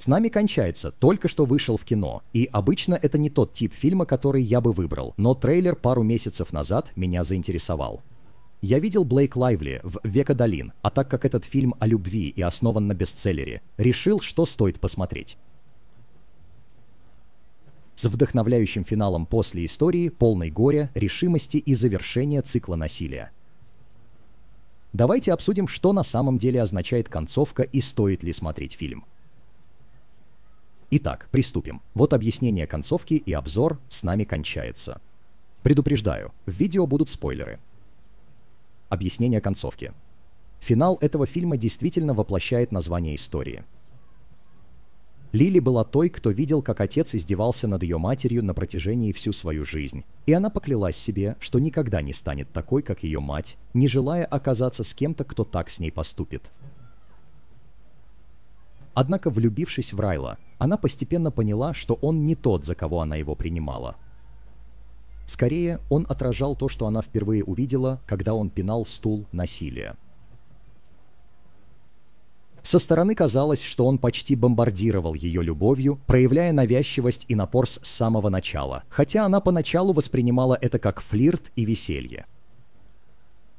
С нами кончается, только что вышел в кино, и обычно это не тот тип фильма, который я бы выбрал, но трейлер пару месяцев назад меня заинтересовал. Я видел Блейк Лайвли в «Века долин», а так как этот фильм о любви и основан на бестселлере, решил, что стоит посмотреть. С вдохновляющим финалом после истории, полной горя, решимости и завершения цикла насилия. Давайте обсудим, что на самом деле означает концовка и стоит ли смотреть фильм. Итак, приступим. Вот объяснение концовки и обзор с нами кончается. Предупреждаю, в видео будут спойлеры. Объяснение концовки. Финал этого фильма действительно воплощает название истории. Лили была той, кто видел, как отец издевался над ее матерью на протяжении всю свою жизнь, и она поклялась себе, что никогда не станет такой, как ее мать, не желая оказаться с кем-то, кто так с ней поступит. Однако, влюбившись в Райла, она постепенно поняла, что он не тот, за кого она его принимала. Скорее, он отражал то, что она впервые увидела, когда он пинал стул насилия. Со стороны казалось, что он почти бомбардировал ее любовью, проявляя навязчивость и напор с самого начала, хотя она поначалу воспринимала это как флирт и веселье.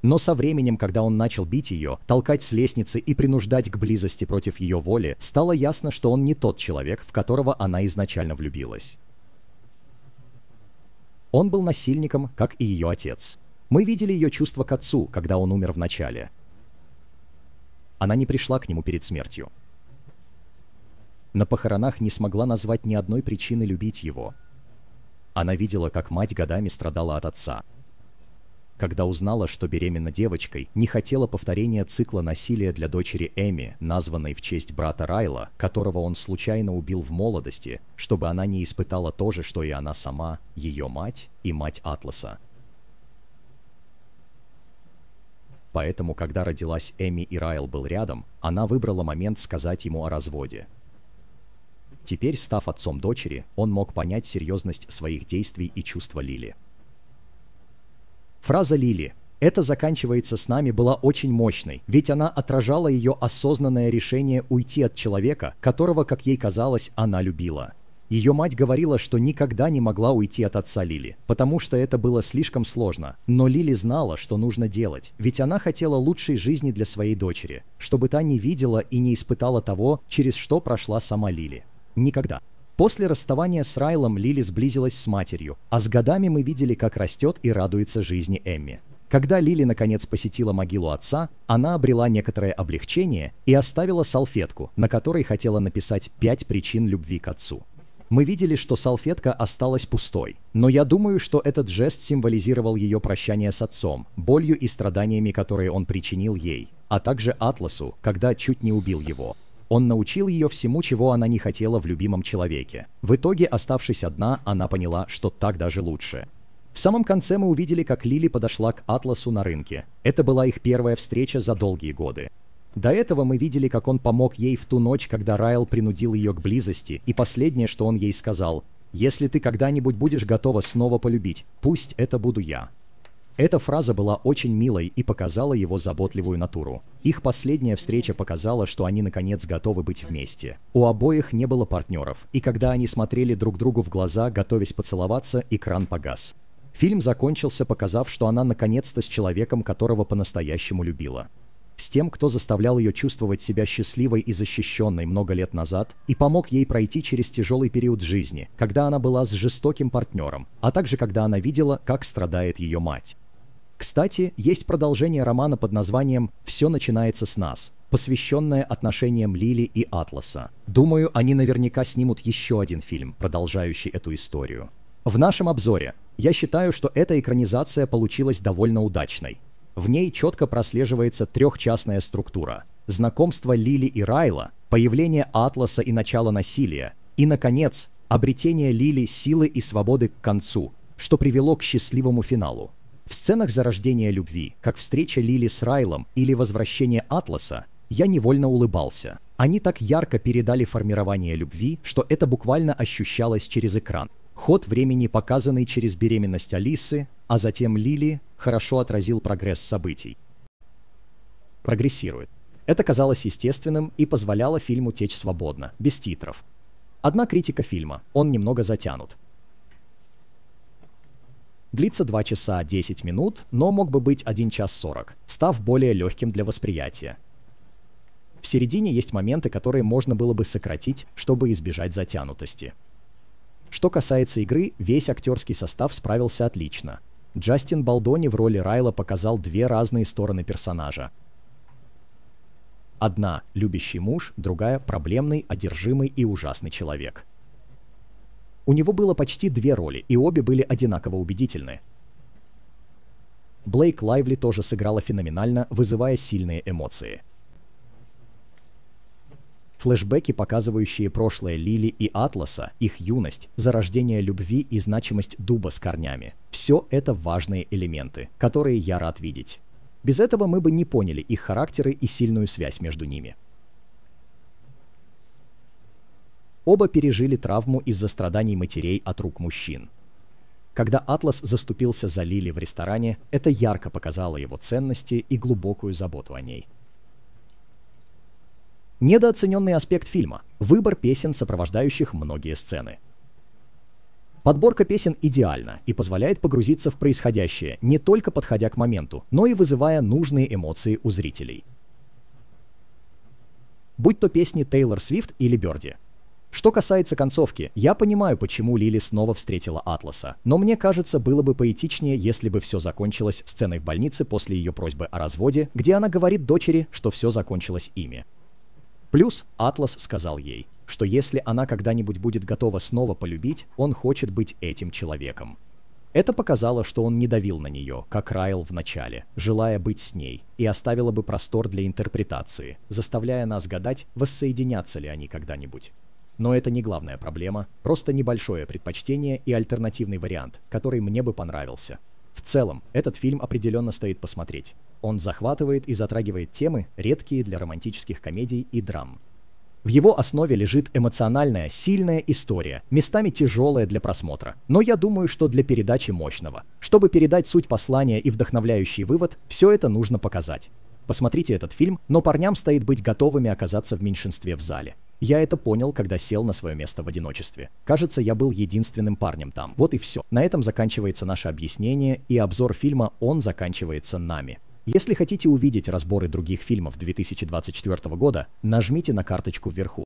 Но со временем, когда он начал бить ее, толкать с лестницы и принуждать к близости против ее воли, стало ясно, что он не тот человек, в которого она изначально влюбилась. Он был насильником, как и ее отец. Мы видели ее чувство к отцу, когда он умер в начале. Она не пришла к нему перед смертью. На похоронах не смогла назвать ни одной причины любить его. Она видела, как мать годами страдала от отца, когда узнала, что беременна девочкой, не хотела повторения цикла насилия для дочери Эми, названной в честь брата Райла, которого он случайно убил в молодости, чтобы она не испытала то же, что и она сама, ее мать и мать Атласа. Поэтому, когда родилась Эми и Райл был рядом, она выбрала момент сказать ему о разводе. Теперь, став отцом дочери, он мог понять серьезность своих действий и чувства Лили. Фраза Лили «Это заканчивается с нами» была очень мощной, ведь она отражала ее осознанное решение уйти от человека, которого, как ей казалось, она любила. Ее мать говорила, что никогда не могла уйти от отца Лили, потому что это было слишком сложно. Но Лили знала, что нужно делать, ведь она хотела лучшей жизни для своей дочери, чтобы та не видела и не испытала того, через что прошла сама Лили. Никогда. После расставания с Райлом Лили сблизилась с матерью, а с годами мы видели, как растет и радуется жизни Эмми. Когда Лили наконец посетила могилу отца, она обрела некоторое облегчение и оставила салфетку, на которой хотела написать пять причин любви к отцу. Мы видели, что салфетка осталась пустой, но я думаю, что этот жест символизировал ее прощание с отцом, болью и страданиями, которые он причинил ей, а также Атласу, когда чуть не убил его, он научил ее всему, чего она не хотела в любимом человеке. В итоге, оставшись одна, она поняла, что так даже лучше. В самом конце мы увидели, как Лили подошла к Атласу на рынке. Это была их первая встреча за долгие годы. До этого мы видели, как он помог ей в ту ночь, когда Райл принудил ее к близости, и последнее, что он ей сказал, «Если ты когда-нибудь будешь готова снова полюбить, пусть это буду я». Эта фраза была очень милой и показала его заботливую натуру. Их последняя встреча показала, что они наконец готовы быть вместе. У обоих не было партнеров, и когда они смотрели друг другу в глаза, готовясь поцеловаться, экран погас. Фильм закончился, показав, что она наконец-то с человеком, которого по-настоящему любила. С тем, кто заставлял ее чувствовать себя счастливой и защищенной много лет назад и помог ей пройти через тяжелый период жизни, когда она была с жестоким партнером, а также когда она видела, как страдает ее мать. Кстати, есть продолжение романа под названием «Все начинается с нас», посвященное отношениям Лили и Атласа. Думаю, они наверняка снимут еще один фильм, продолжающий эту историю. В нашем обзоре я считаю, что эта экранизация получилась довольно удачной. В ней четко прослеживается трехчастная структура. Знакомство Лили и Райла, появление Атласа и начало насилия, и, наконец, обретение Лили силы и свободы к концу, что привело к счастливому финалу. В сценах зарождения любви, как встреча Лили с Райлом или возвращение Атласа, я невольно улыбался. Они так ярко передали формирование любви, что это буквально ощущалось через экран. Ход времени, показанный через беременность Алисы, а затем Лили, хорошо отразил прогресс событий. Прогрессирует. Это казалось естественным и позволяло фильму течь свободно, без титров. Одна критика фильма – он немного затянут. Длится 2 часа 10 минут, но мог бы быть 1 час 40, став более легким для восприятия. В середине есть моменты, которые можно было бы сократить, чтобы избежать затянутости. Что касается игры, весь актерский состав справился отлично. Джастин Балдони в роли Райла показал две разные стороны персонажа. Одна – любящий муж, другая – проблемный, одержимый и ужасный человек – у него было почти две роли, и обе были одинаково убедительны. Блейк Лайвли тоже сыграла феноменально, вызывая сильные эмоции. Флэшбэки, показывающие прошлое Лили и Атласа, их юность, зарождение любви и значимость дуба с корнями – все это важные элементы, которые я рад видеть. Без этого мы бы не поняли их характеры и сильную связь между ними. Оба пережили травму из-за страданий матерей от рук мужчин. Когда Атлас заступился за Лили в ресторане, это ярко показало его ценности и глубокую заботу о ней. Недооцененный аспект фильма – выбор песен, сопровождающих многие сцены. Подборка песен идеальна и позволяет погрузиться в происходящее, не только подходя к моменту, но и вызывая нужные эмоции у зрителей. Будь то песни Тейлор Свифт или Берди. Что касается концовки, я понимаю, почему Лили снова встретила Атласа, но мне кажется, было бы поэтичнее, если бы все закончилось сценой в больнице после ее просьбы о разводе, где она говорит дочери, что все закончилось ими. Плюс Атлас сказал ей, что если она когда-нибудь будет готова снова полюбить, он хочет быть этим человеком. Это показало, что он не давил на нее, как Райл в начале, желая быть с ней, и оставило бы простор для интерпретации, заставляя нас гадать, воссоединятся ли они когда-нибудь. Но это не главная проблема, просто небольшое предпочтение и альтернативный вариант, который мне бы понравился. В целом, этот фильм определенно стоит посмотреть. Он захватывает и затрагивает темы, редкие для романтических комедий и драм. В его основе лежит эмоциональная, сильная история, местами тяжелая для просмотра, но я думаю, что для передачи мощного. Чтобы передать суть послания и вдохновляющий вывод, все это нужно показать. Посмотрите этот фильм, но парням стоит быть готовыми оказаться в меньшинстве в зале. Я это понял, когда сел на свое место в одиночестве. Кажется, я был единственным парнем там. Вот и все. На этом заканчивается наше объяснение, и обзор фильма «Он» заканчивается нами. Если хотите увидеть разборы других фильмов 2024 года, нажмите на карточку вверху.